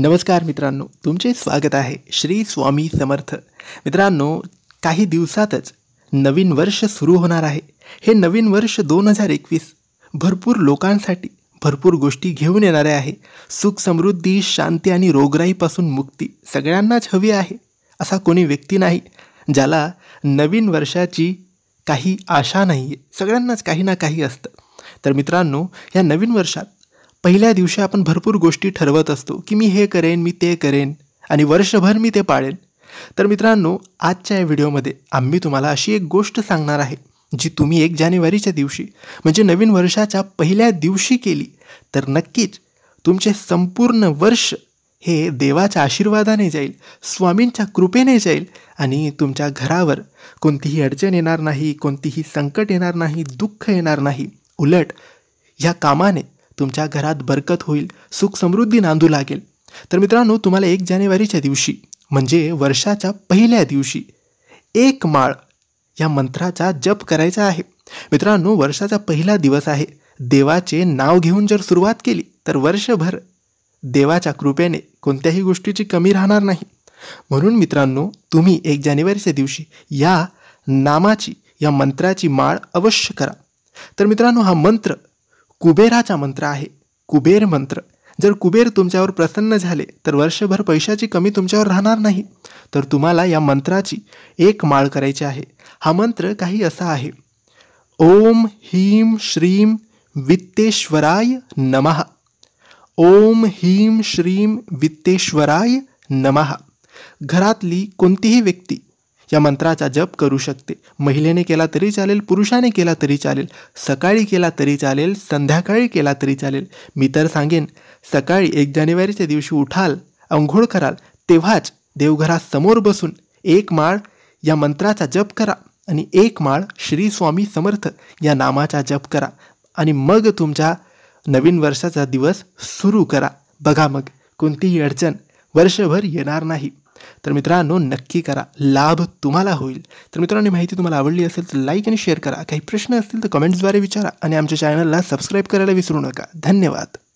नमस्कार मित्रांनो तुमचे स्वागत आहे श्री स्वामी समर्थ मित्रांनो काही दिवसातच नवीन वर्ष सुरू होणार आहे हे नवीन वर्ष दोन हजार एकवीस भरपूर लोकांसाठी भरपूर गोष्टी घेऊन येणारे आहे सुख समृद्धी शांती आणि रोगराईपासून मुक्ती सगळ्यांनाच हवी आहे असा कोणी व्यक्ती नाही ज्याला नवीन वर्षाची काही आशा नाही आहे सगळ्यांनाच काही ना काही असतं तर मित्रांनो या नवीन वर्षात पहिल्या दिवशी आपण भरपूर गोष्टी ठरवत असतो की मी हे करेन मी ते करेन आणि वर्षभर मी ते पाळेन तर मित्रांनो आजच्या या व्हिडिओमध्ये आम्ही तुम्हाला अशी एक गोष्ट सांगणार आहे जी तुम्ही एक जानेवारीच्या दिवशी म्हणजे नवीन वर्षाच्या पहिल्या दिवशी केली तर नक्कीच तुमचे संपूर्ण वर्ष हे देवाच्या आशीर्वादाने जाईल स्वामींच्या कृपेने जाईल आणि तुमच्या घरावर कोणतीही अडचण येणार नाही कोणतीही संकट येणार नाही दुःख येणार नाही उलट ह्या कामाने तुमच्या घरात बरकत होईल सुख समृद्धी नांदू लागेल तर मित्रांनो तुम्हाला एक जानेवारीच्या दिवशी म्हणजे वर्षाच्या पहिल्या दिवशी एक माळ या मंत्राचा जप करायचा आहे मित्रांनो वर्षाचा पहिला दिवस आहे देवाचे नाव घेऊन जर सुरुवात केली तर वर्षभर देवाच्या कृपेने कोणत्याही गोष्टीची कमी राहणार नाही म्हणून मित्रांनो तुम्ही एक जानेवारीच्या दिवशी या नामाची या मंत्राची माळ अवश्य करा तर मित्रांनो हा मंत्र कुबेराचा मंत्र आहे कुबेर मंत्र जर कुबेर तुमच्यावर प्रसन्न झाले तर वर्षभर पैशाची कमी तुमच्यावर राहणार नाही तर तुम्हाला या मंत्राची एक माळ करायची आहे हा मंत्र काही असा आहे ओम ह्रीम श्रीम वित्तेश्वराय नमः ओम ह्रीम श्रीम वित्तेश्वराय नमः घरातली कोणतीही व्यक्ती या मंत्राचा जप करू शकते महिलेने केला तरी चालेल पुरुषाने केला तरी चालेल सकाळी केला तरी चालेल संध्याकाळी केला तरी चालेल मी तर सांगेन सकाळी एक जानेवारीच्या दिवशी उठाल अंघोळ कराल तेव्हाच देवघरासमोर बसून एक माळ या मंत्राचा जप करा आणि एक माळ श्री स्वामी समर्थ या नामाचा जप करा आणि मग तुमच्या नवीन वर्षाचा दिवस सुरू करा बघा मग कोणतीही अडचण वर्षभर येणार नाही तर मित्रांनो नक्की करा लाभ तुम्हाला होईल तर मित्रांनो माहिती तुम्हाला आवडली असेल तर लाईक आणि शेअर करा काही प्रश्न असतील तर कमेंट्सद्वारे विचारा आणि आमच्या चॅनलला सबस्क्राईब करायला विसरू नका धन्यवाद